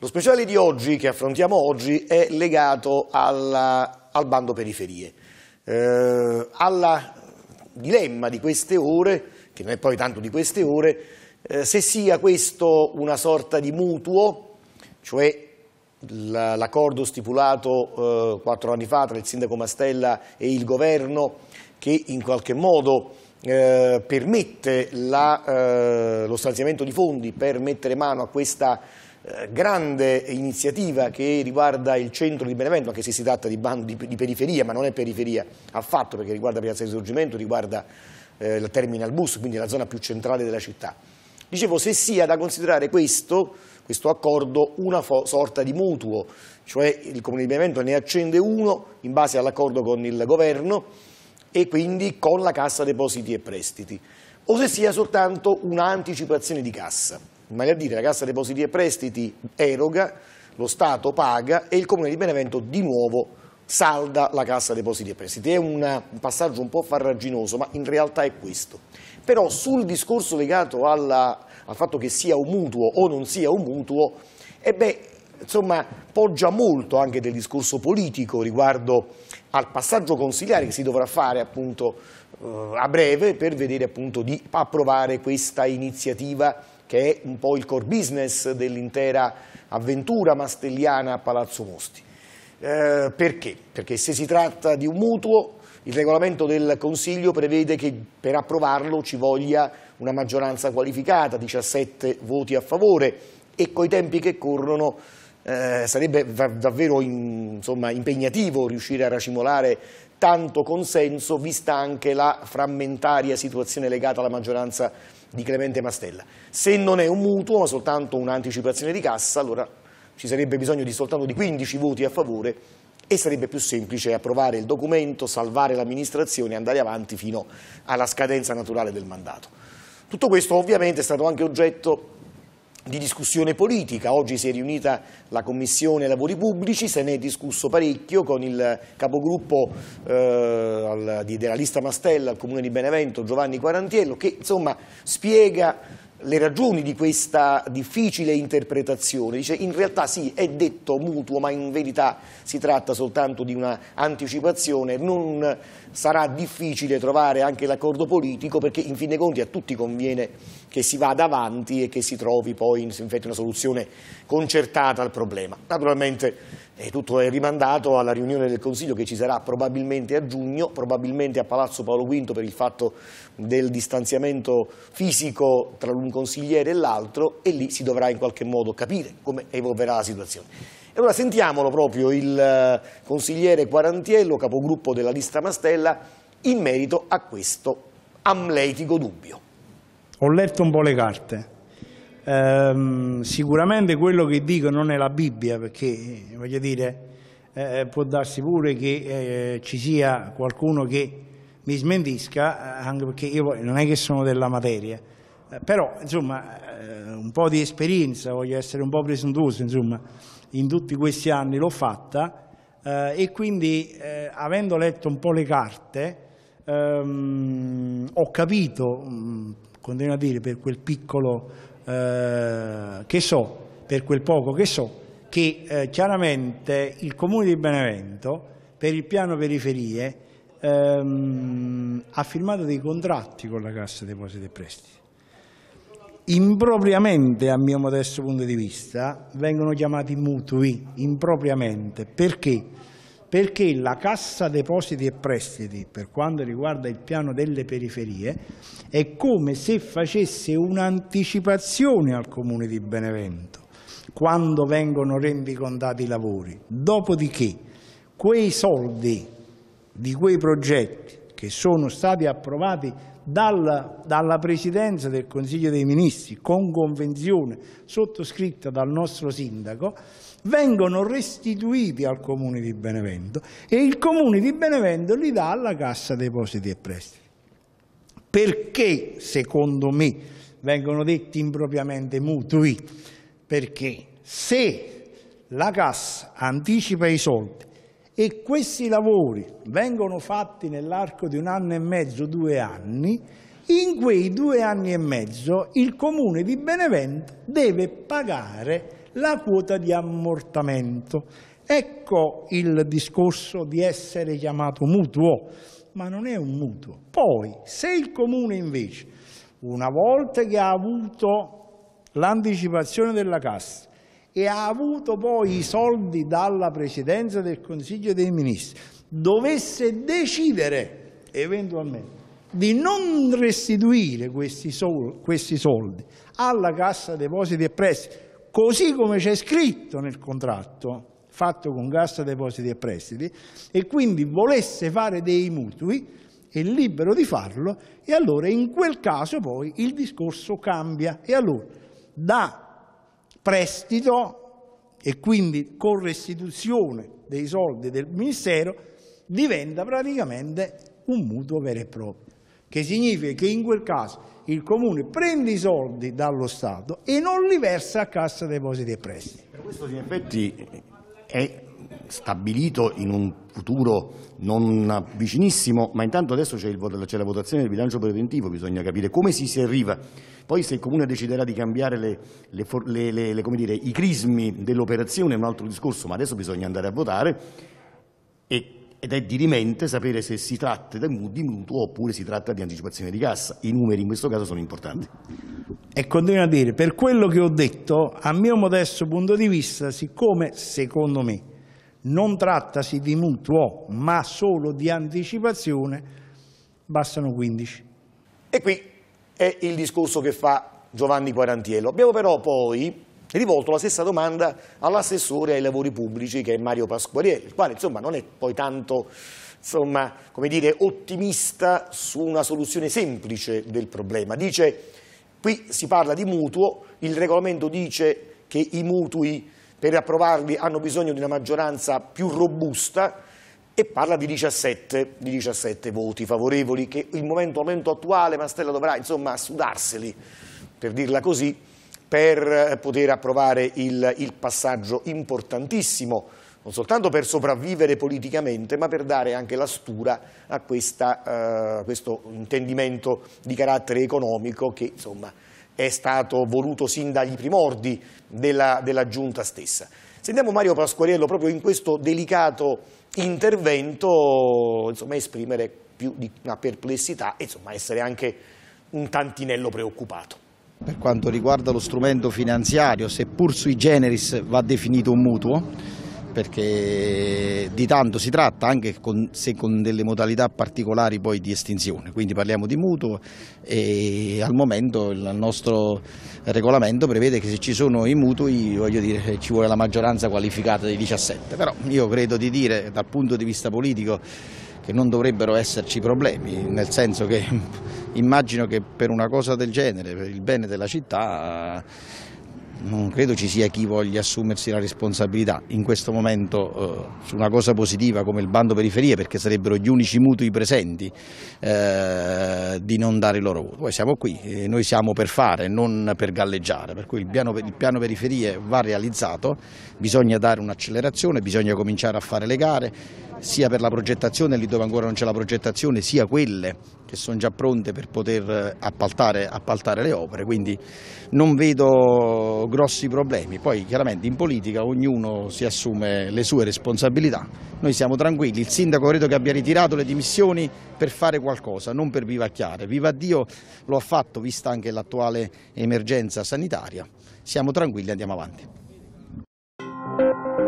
Lo speciale di oggi, che affrontiamo oggi, è legato alla, al bando periferie, eh, al dilemma di queste ore, che non è poi tanto di queste ore, eh, se sia questo una sorta di mutuo, cioè l'accordo stipulato eh, quattro anni fa tra il sindaco Mastella e il governo, che in qualche modo eh, permette la, eh, lo stanziamento di fondi per mettere mano a questa eh, grande iniziativa che riguarda il centro di Benevento, anche se si tratta di, bando, di periferia, ma non è periferia affatto perché riguarda Piazza Risorgimento, riguarda eh, la terminal bus, quindi la zona più centrale della città. Dicevo, se sia da considerare questo, questo accordo una sorta di mutuo, cioè il Comune di Benevento ne accende uno in base all'accordo con il governo, e quindi con la cassa depositi e prestiti, o se sia soltanto un'anticipazione di cassa, vale a dire la cassa depositi e prestiti eroga, lo Stato paga e il Comune di Benevento di nuovo salda la cassa depositi e prestiti. È un passaggio un po' farraginoso, ma in realtà è questo. Però sul discorso legato alla, al fatto che sia un mutuo o non sia un mutuo, eh beh, insomma, poggia molto anche del discorso politico riguardo al passaggio consigliare che si dovrà fare appunto eh, a breve per vedere appunto di approvare questa iniziativa che è un po' il core business dell'intera avventura mastelliana a Palazzo Mosti. Eh, perché? Perché se si tratta di un mutuo il regolamento del Consiglio prevede che per approvarlo ci voglia una maggioranza qualificata, 17 voti a favore e coi tempi che corrono eh, sarebbe davvero in, insomma, impegnativo riuscire a racimolare tanto consenso vista anche la frammentaria situazione legata alla maggioranza di Clemente Mastella. Se non è un mutuo ma soltanto un'anticipazione di cassa allora ci sarebbe bisogno di soltanto di 15 voti a favore e sarebbe più semplice approvare il documento, salvare l'amministrazione e andare avanti fino alla scadenza naturale del mandato. Tutto questo ovviamente è stato anche oggetto di discussione politica. Oggi si è riunita la Commissione Lavori Pubblici, se ne è discusso parecchio con il capogruppo eh, della lista Mastella al Comune di Benevento, Giovanni Quarantiello, che insomma spiega le ragioni di questa difficile interpretazione. Dice in realtà sì, è detto mutuo, ma in verità si tratta soltanto di una anticipazione. Non sarà difficile trovare anche l'accordo politico perché in fin dei conti a tutti conviene che si vada avanti e che si trovi poi in effetti una soluzione concertata al problema. Naturalmente eh, tutto è rimandato alla riunione del Consiglio che ci sarà probabilmente a giugno, probabilmente a Palazzo Paolo V per il fatto del distanziamento fisico tra un consigliere e l'altro e lì si dovrà in qualche modo capire come evolverà la situazione. E allora sentiamolo proprio il eh, consigliere Quarantiello, capogruppo della lista Mastella, in merito a questo amletico dubbio. Ho letto un po' le carte. Ehm, sicuramente quello che dico non è la Bibbia, perché voglio dire, eh, eh può darsi pure che eh, ci sia qualcuno che mi smentisca, eh, anche perché io non è che sono della materia. Eh, però, insomma, un po' di esperienza, voglio essere un po' presuntuoso, insomma, in tutti questi anni l'ho fatta e quindi, avendo letto un po' le carte, ehm, ho capito mm, continuo a dire per quel piccolo eh, che so, per quel poco che so, che eh, chiaramente il Comune di Benevento per il piano periferie ehm, ha firmato dei contratti con la Cassa Depositi e Prestiti. Impropriamente, a mio modesto punto di vista, vengono chiamati mutui, impropriamente, perché? perché la Cassa Depositi e Prestiti, per quanto riguarda il piano delle periferie, è come se facesse un'anticipazione al Comune di Benevento quando vengono rendicontati i lavori. Dopodiché quei soldi di quei progetti che sono stati approvati dal, dalla Presidenza del Consiglio dei Ministri con convenzione sottoscritta dal nostro Sindaco, vengono restituiti al Comune di Benevento e il Comune di Benevento li dà alla Cassa Depositi e Prestiti. Perché, secondo me, vengono detti impropriamente mutui? Perché se la Cassa anticipa i soldi e questi lavori vengono fatti nell'arco di un anno e mezzo, due anni, in quei due anni e mezzo il Comune di Benevento deve pagare la quota di ammortamento. Ecco il discorso di essere chiamato mutuo, ma non è un mutuo. Poi, se il comune invece, una volta che ha avuto l'anticipazione della cassa, e ha avuto poi i soldi dalla presidenza del Consiglio dei Ministri, dovesse decidere eventualmente di non restituire questi soldi alla Cassa Depositi e Prestiti così come c'è scritto nel contratto fatto con Cassa Depositi e Prestiti e quindi volesse fare dei mutui è libero di farlo e allora in quel caso poi il discorso cambia e allora da prestito e quindi con restituzione dei soldi del Ministero diventa praticamente un mutuo vero e proprio che significa che in quel caso il Comune prende i soldi dallo Stato e non li versa a Cassa Depositi e Prestiti. questo in effetti è stabilito in un futuro non vicinissimo, ma intanto adesso c'è, la votazione del bilancio preventivo, bisogna capire come si, si arriva. Poi se il Comune deciderà di cambiare le, le, le, dire, i crismi dell'operazione è un altro discorso, ma adesso bisogna andare a votare e ed è dirimente sapere se si tratta di mutuo oppure si tratta di anticipazione di cassa. I numeri in questo caso sono importanti. E continuo a dire, per quello che ho detto, a mio modesto punto di vista, siccome secondo me non trattasi di mutuo ma solo di anticipazione, bastano 15. E qui è il discorso che fa Giovanni Quarantiello. Abbiamo però poi rivolto la stessa domanda all'assessore ai lavori pubblici che è Mario Pasquarielli, il quale insomma, non è poi tanto insomma, dire, ottimista su una soluzione semplice del problema. Dice, qui si parla di mutuo, il regolamento dice che i mutui per approvarli hanno bisogno di una maggioranza più robusta e parla di 17, di 17 voti favorevoli che il momento, momento attuale Mastella dovrà insomma sudarseli, per dirla così, per poter approvare il, il passaggio importantissimo non soltanto per sopravvivere politicamente, ma per dare anche la stura a questa, eh, questo intendimento di carattere economico che insomma, è stato voluto sin dagli primordi della, della Giunta stessa. Sentiamo Mario Pasquariello proprio in questo delicato intervento insomma, esprimere più di una perplessità e essere anche un tantinello preoccupato. Per quanto riguarda lo strumento finanziario, seppur sui generis va definito un mutuo, perché di tanto si tratta anche con, se con delle modalità particolari poi di estinzione, quindi parliamo di mutuo e al momento il nostro regolamento prevede che se ci sono i mutui voglio dire, ci vuole la maggioranza qualificata dei 17, però io credo di dire dal punto di vista politico che non dovrebbero esserci problemi, nel senso che immagino che per una cosa del genere, per il bene della città, non credo ci sia chi voglia assumersi la responsabilità in questo momento eh, su una cosa positiva come il bando periferie perché sarebbero gli unici mutui presenti eh, di non dare il loro voto. Poi siamo qui, e noi siamo per fare, non per galleggiare, per cui il piano, il piano periferie va realizzato, bisogna dare un'accelerazione, bisogna cominciare a fare le gare, sia per la progettazione, lì dove ancora non c'è la progettazione, sia quelle che sono già pronte per poter eh, appaltare, appaltare le opere, quindi non vedo grossi problemi. Poi chiaramente in politica ognuno si assume le sue responsabilità, noi siamo tranquilli, il sindaco credo che abbia ritirato le dimissioni per fare qualcosa, non per vivacchiare, viva Dio lo ha fatto vista anche l'attuale emergenza sanitaria, siamo tranquilli andiamo avanti.